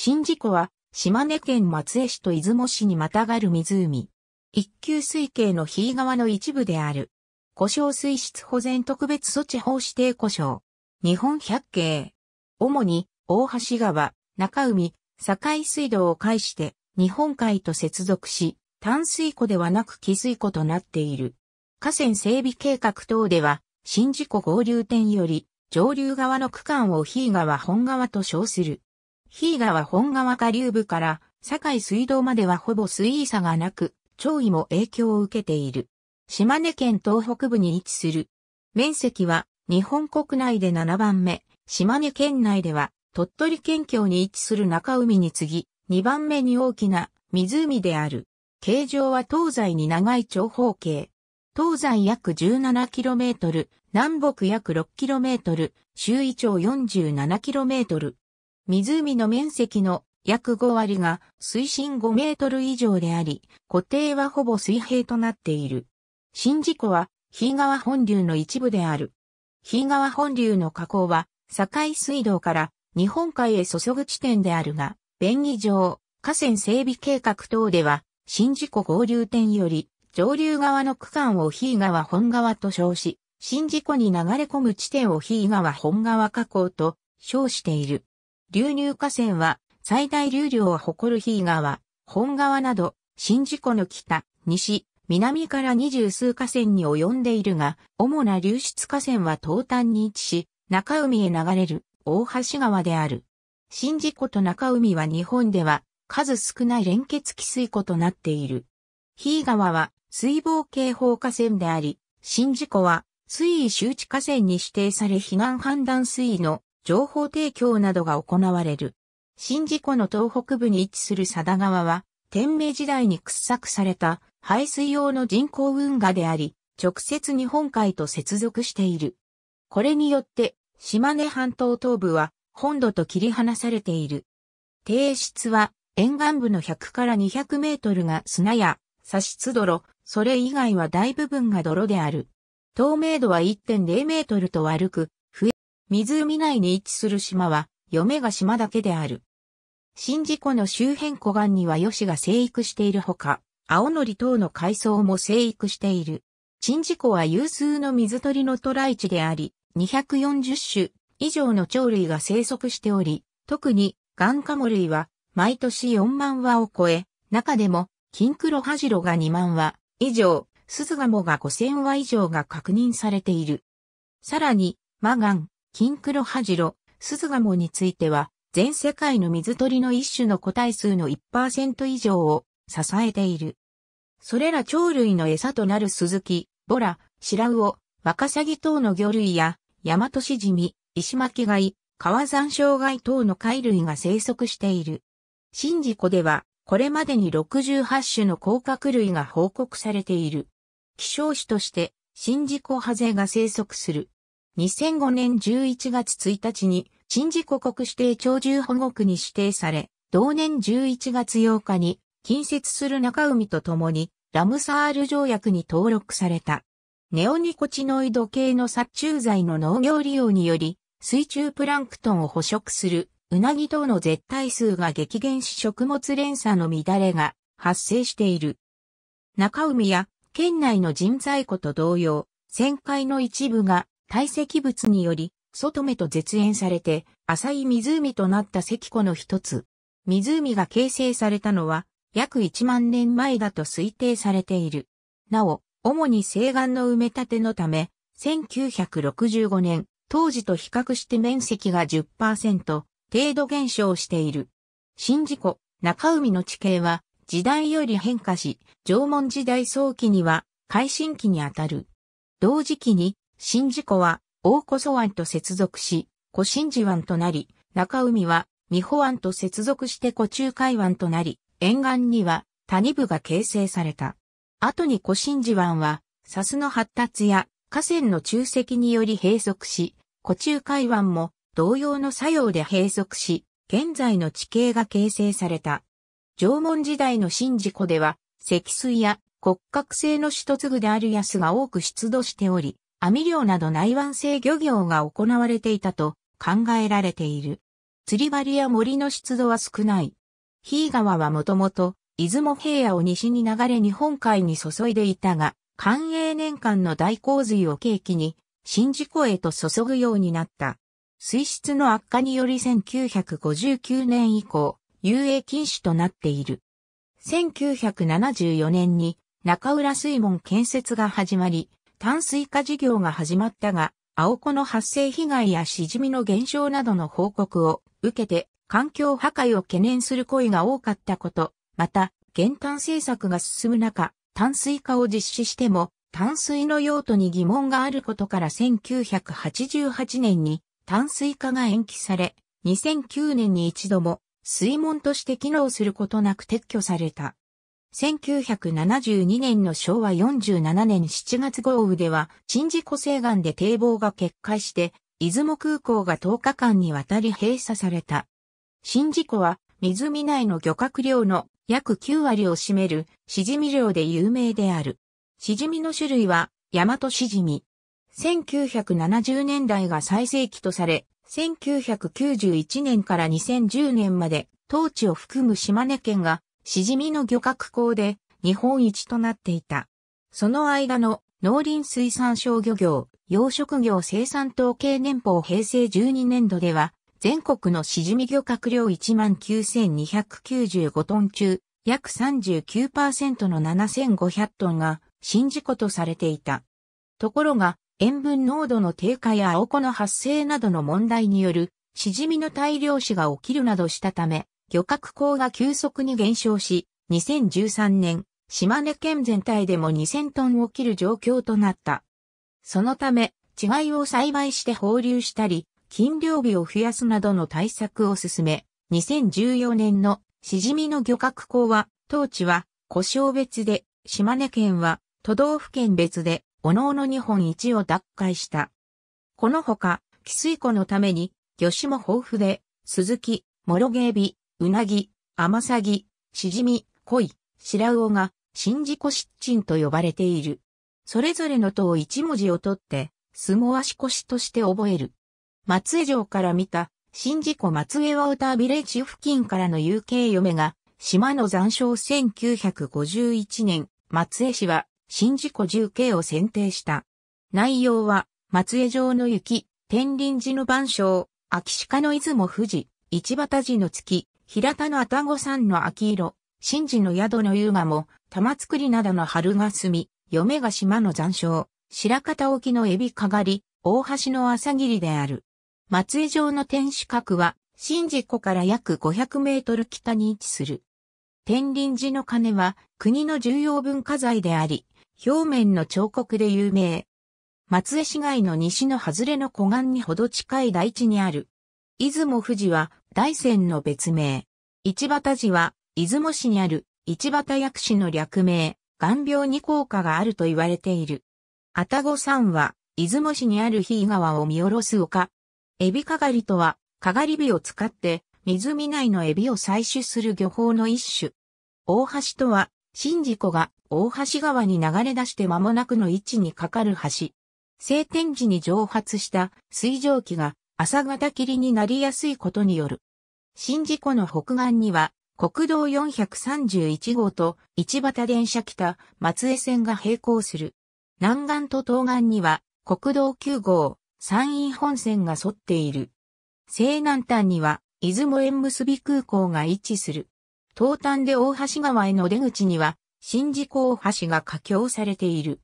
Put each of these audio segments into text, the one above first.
宍道湖は、島根県松江市と出雲市にまたがる湖。一級水系の日川の一部である。故障水質保全特別措置法指定故障。日本百景。主に、大橋川、中海、境水道を介して、日本海と接続し、淡水湖ではなく汽水湖となっている。河川整備計画等では、宍道湖合流点より、上流側の区間を日川本川と称する。ヒー川本川下流部から堺水道まではほぼ水位差がなく、潮位も影響を受けている。島根県東北部に位置する。面積は日本国内で7番目、島根県内では鳥取県境に位置する中海に次ぎ、2番目に大きな湖である。形状は東西に長い長方形。東西約 17km、南北約 6km、周囲長 47km。湖の面積の約5割が水深5メートル以上であり、固定はほぼ水平となっている。新事故は、日川本流の一部である。日川本流の河口は、境水道から日本海へ注ぐ地点であるが、便宜上、河川整備計画等では、新事故合流点より、上流側の区間を日川本川と称し、新事故に流れ込む地点を日川本川河口と称している。流入河川は最大流量を誇る日川、本川など、新事故の北、西、南から二十数河川に及んでいるが、主な流出河川は東端に位置し、中海へ流れる大橋川である。新事故と中海は日本では数少ない連結汽水湖となっている。日川は水防警報河川であり、新事故は水位周知河川に指定され避難判断水位の情報提供などが行われる。宍道湖の東北部に位置する佐田川は、天明時代に掘削された排水用の人工運河であり、直接日本海と接続している。これによって、島根半島東部は本土と切り離されている。低質は沿岸部の100から200メートルが砂や砂質泥、それ以外は大部分が泥である。透明度は1.0メートルと悪く、湖内に位置する島は、嫁が島だけである。新事湖の周辺湖岸にはヨシが生育しているほか、青のり等の海藻も生育している。新事湖は有数の水鳥の渡来地であり、240種以上の鳥類が生息しており、特にガンカモ類は毎年4万羽を超え、中でも金黒ハジロが2万羽以上、スズガモが5000羽以上が確認されている。さらに、マガン、金黒ハジロ、鈴ガモについては、全世界の水鳥の一種の個体数の1%以上を支えている。それら鳥類の餌となるスズキ、ボラ、シラウオ、ワカサギ等の魚類や、ヤマトシジミ、石巻貝、川山障害等の貝類が生息している。シンジ湖では、これまでに68種の甲殻類が報告されている。希少種として、シンジ湖ハゼが生息する。2005年11月1日に、鎮事故国指定鳥獣保護区に指定され、同年11月8日に、近接する中海と共に、ラムサール条約に登録された。ネオニコチノイド系の殺虫剤の農業利用により、水中プランクトンを捕食する、ウナギ等の絶対数が激減し食物連鎖の乱れが発生している。中海や県内の人材湖と同様、旋回の一部が堆積物により、外目と絶縁されて、浅い湖となった石湖の一つ。湖が形成されたのは、約1万年前だと推定されている。なお、主に西岸の埋め立てのため、1965年、当時と比較して面積が10%程度減少している。新事故、中海の地形は時代より変化し、縄文時代早期には改新期にあたる。同時期に新事湖は大古曽湾と接続し、古新寺湾となり、中海は美保湾と接続して古中海湾となり、沿岸には谷部が形成された。後に古新寺湾は、砂州の発達や河川の中積により閉塞し、古中海湾も同様の作用で閉塞し、現在の地形が形成された。縄文時代の新事湖では、積水や骨格性の首都である安が多く出土しており、網漁など内湾性漁業が行われていたと考えられている。釣り針や森の湿度は少ない。ヒー川はもともと、出雲平野を西に流れ日本海に注いでいたが、寛永年間の大洪水を契機に、新事故へと注ぐようになった。水質の悪化により1959年以降、遊泳禁止となっている。1974年に中浦水門建設が始まり、炭水化事業が始まったが、青子の発生被害やしじみの減少などの報告を受けて、環境破壊を懸念する声が多かったこと、また、減炭政策が進む中、炭水化を実施しても、炭水の用途に疑問があることから1988年に炭水化が延期され、2009年に一度も水門として機能することなく撤去された。1972年の昭和47年7月豪雨では、新事湖西岸で堤防が決壊して、出雲空港が10日間にわたり閉鎖された。新事故は、湖内の漁獲量の約9割を占める、しじみ漁で有名である。しじみの種類は、大和しじみ。1970年代が最盛期とされ、1991年から2010年まで、当地を含む島根県がしじみの漁獲港で日本一となっていた。その間の農林水産省漁業、養殖業生産統計年報平成12年度では、全国のしじみ漁獲量19,295トン中、約39%の7,500トンが新事故とされていた。ところが、塩分濃度の低下や青子の発生などの問題による、しじみの大量死が起きるなどしたため、漁獲港が急速に減少し、2013年、島根県全体でも2000トンを切る状況となった。そのため、稚貝を栽培して放流したり、金漁日を増やすなどの対策を進め、2014年のシジミの漁獲港は、当地は、故障別で、島根県は、都道府県別で、おのおの日本一を奪回した。このほか、汽水湖のために、魚種も豊富で、鈴木、モロゲエビ、うなぎ、甘さぎ、しじみ、鯉、白魚が、新自己湿鎮と呼ばれている。それぞれの塔一文字を取って、相撲足腰として覚える。松江城から見た、新自己松江ワウタービレッジ付近からの有形嫁が、島の残照1951年、松江市は、新自己重慶を選定した。内容は、松江城の雪、天輪寺の晩鐘、秋鹿の出雲富士、一畑寺の月、平田の愛宕山の秋色、神事の宿の優雅も、玉造りなどの春が住み、嫁が島の残照、白方沖のエビかがり、大橋の朝霧である。松江城の天守閣は、新寺湖から約500メートル北に位置する。天輪寺の鐘は国の重要文化財であり、表面の彫刻で有名。松江市街の西の外れの湖岸にほど近い大地にある。出雲富士は大山の別名。一畑寺は、出雲市にある一畑薬師の略名、眼病に効果があると言われている。愛宕山は、出雲市にある日川を見下ろす丘。エビかがりとは、かがり火を使って、湖内のエビを採取する漁法の一種。大橋とは、新事故が大橋川に流れ出して間もなくの位置にかかる橋。晴天時に蒸発した水蒸気が朝方霧になりやすいことによる新事故の北岸には、国道431号と市畑電車北松江線が並行する。南岸と東岸には国道9号山陰本線が沿っている。西南端には出雲縁結び空港が位置する。東端で大橋川への出口には新事故大橋が架橋されている。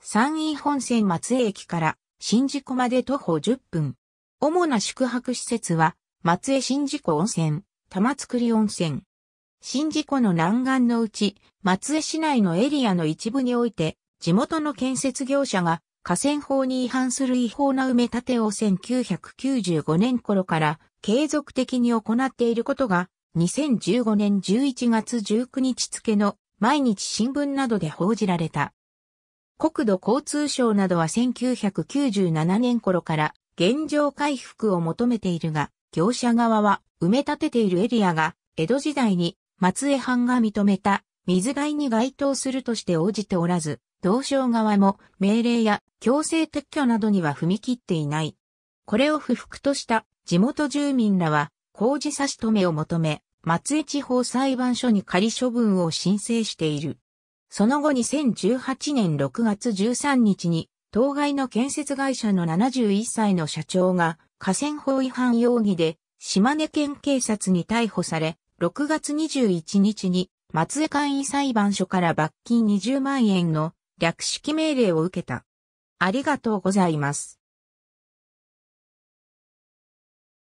山陰本線松江駅から新事故まで徒歩10分。主な宿泊施設は松江新事故温泉、玉造温泉。新事故の南岸のうち、松江市内のエリアの一部において、地元の建設業者が河川法に違反する違法な埋め立てを1995年頃から継続的に行っていることが2015年11月19日付の毎日新聞などで報じられた。国土交通省などは1997年頃から現状回復を求めているが、業者側は埋め立てているエリアが江戸時代に松江藩が認めた水害に該当するとして応じておらず、同省側も命令や強制撤去などには踏み切っていない。これを不服とした地元住民らは工事差し止めを求め、松江地方裁判所に仮処分を申請している。その後2018年6月13日に、当該の建設会社の71歳の社長が河川法違反容疑で、島根県警察に逮捕され、6月21日に松江簡易裁判所から罰金20万円の略式命令を受けた。ありがとうございます。